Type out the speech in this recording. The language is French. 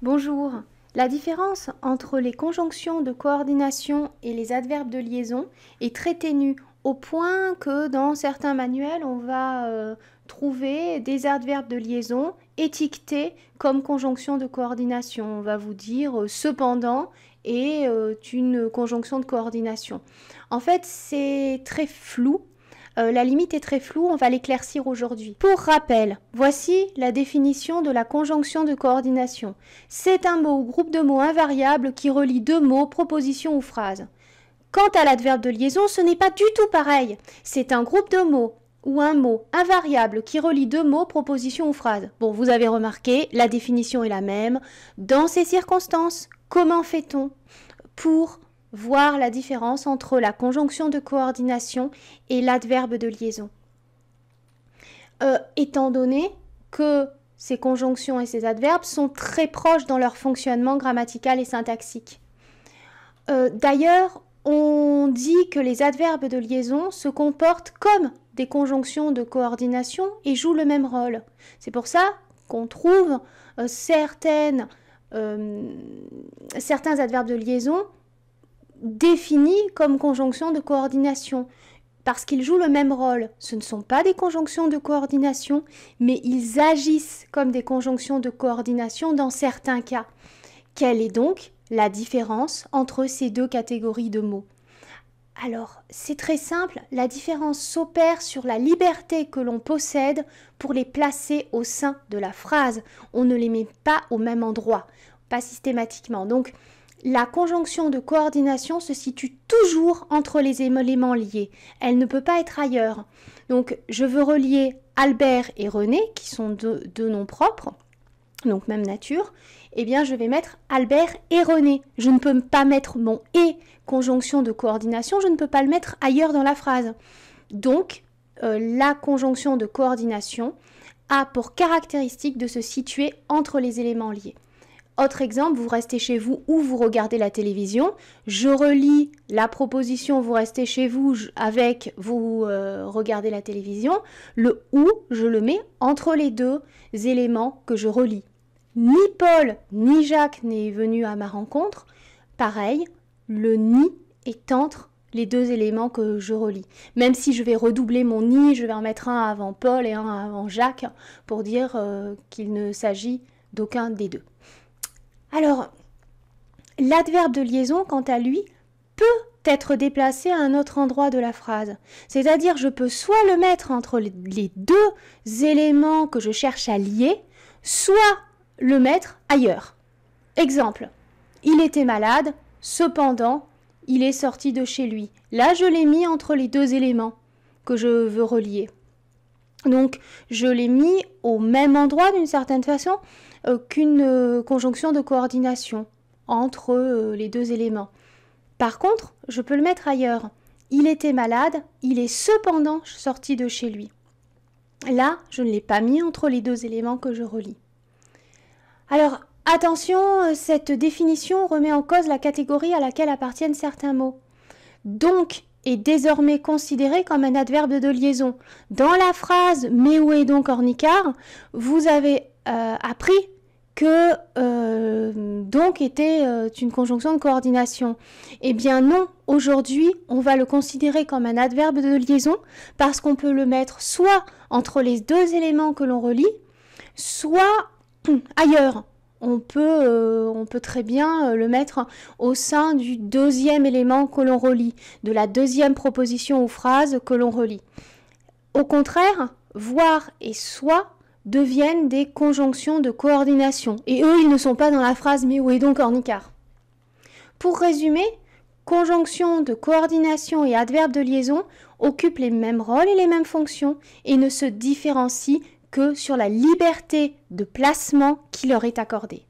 Bonjour. La différence entre les conjonctions de coordination et les adverbes de liaison est très ténue au point que dans certains manuels, on va euh, trouver des adverbes de liaison étiquetés comme conjonction de coordination. On va vous dire euh, cependant est euh, une conjonction de coordination. En fait, c'est très flou euh, la limite est très floue, on va l'éclaircir aujourd'hui. Pour rappel, voici la définition de la conjonction de coordination. C'est un mot ou groupe de mots invariables qui relie deux mots, propositions ou phrases. Quant à l'adverbe de liaison, ce n'est pas du tout pareil. C'est un groupe de mots ou un mot invariable qui relie deux mots, propositions ou phrases. Bon, vous avez remarqué, la définition est la même. Dans ces circonstances, comment fait-on pour voir la différence entre la conjonction de coordination et l'adverbe de liaison. Euh, étant donné que ces conjonctions et ces adverbes sont très proches dans leur fonctionnement grammatical et syntaxique. Euh, d'ailleurs, on dit que les adverbes de liaison se comportent comme des conjonctions de coordination et jouent le même rôle. C'est pour ça qu'on trouve euh, certains adverbes de liaison définis comme conjonctions de coordination parce qu'ils jouent le même rôle. Ce ne sont pas des conjonctions de coordination, mais ils agissent comme des conjonctions de coordination dans certains cas. Quelle est donc la différence entre ces deux catégories de mots alors, c'est très simple, la différence s'opère sur la liberté que l'on possède pour les placer au sein de la phrase. On ne les met pas au même endroit, pas systématiquement. Donc, la conjonction de coordination se situe toujours entre les éléments liés. Elle ne peut pas être ailleurs. Donc je veux relier Albert et René, qui sont deux, noms propres, donc même nature, eh bien je vais mettre Albert et René. Je ne peux pas mettre mon et conjonction de coordination, je ne peux pas le mettre ailleurs dans la phrase. Donc euh, la conjonction de coordination a pour caractéristique de se situer entre les éléments liés. Autre exemple, vous restez chez vous ou vous regardez la télévision. Je relis la proposition vous restez chez vous avec vous euh, regardez la télévision. Le ou, je le mets entre les deux éléments que je relis. Ni Paul ni Jacques n'est venu à ma rencontre. Pareil, le ni est entre les deux éléments que je relis. Même si je vais redoubler mon ni, je vais en mettre un avant Paul et un avant Jacques pour dire euh, qu'il ne s'agit d'aucun des deux. Alors, l'adverbe de liaison, quant à lui, peut être déplacé à un autre endroit de la phrase. C'est-à-dire, je peux soit le mettre entre les deux éléments que je cherche à lier, soit le mettre ailleurs. Exemple, il était malade, cependant, il est sorti de chez lui. Là, je l'ai mis entre les deux éléments que je veux relier. Donc je l'ai mis au même endroit d'une certaine façon euh, qu'une euh, conjonction de coordination entre euh, les deux éléments. Par contre, je peux le mettre ailleurs. Il était malade, il est cependant sorti de chez lui. Là, je ne l'ai pas mis entre les deux éléments que je relis. Alors, attention, cette définition remet en cause la catégorie à laquelle appartiennent certains mots. Donc, désormais considéré comme un adverbe de liaison. Dans la phrase Mais où est donc Ornicard vous avez euh, appris que euh, donc était euh, une conjonction de coordination. Eh bien non, aujourd'hui on va le considérer comme un adverbe de liaison parce qu'on peut le mettre soit entre les deux éléments que l'on relie, soit ailleurs. Euh, on peut, très bien euh, le mettre au sein du deuxième élément que l'on relit, de la deuxième proposition ou phrase que l'on relit. Au contraire, voir et soi deviennent des conjonctions de coordination. Et eux, ils ne sont pas dans la phrase mais où est donc Ornicard Pour résumer, conjonction de coordination et adverbe de liaison occupent les mêmes rôles et les mêmes fonctions et ne se différencient que sur la liberté de placement qui leur est accordée.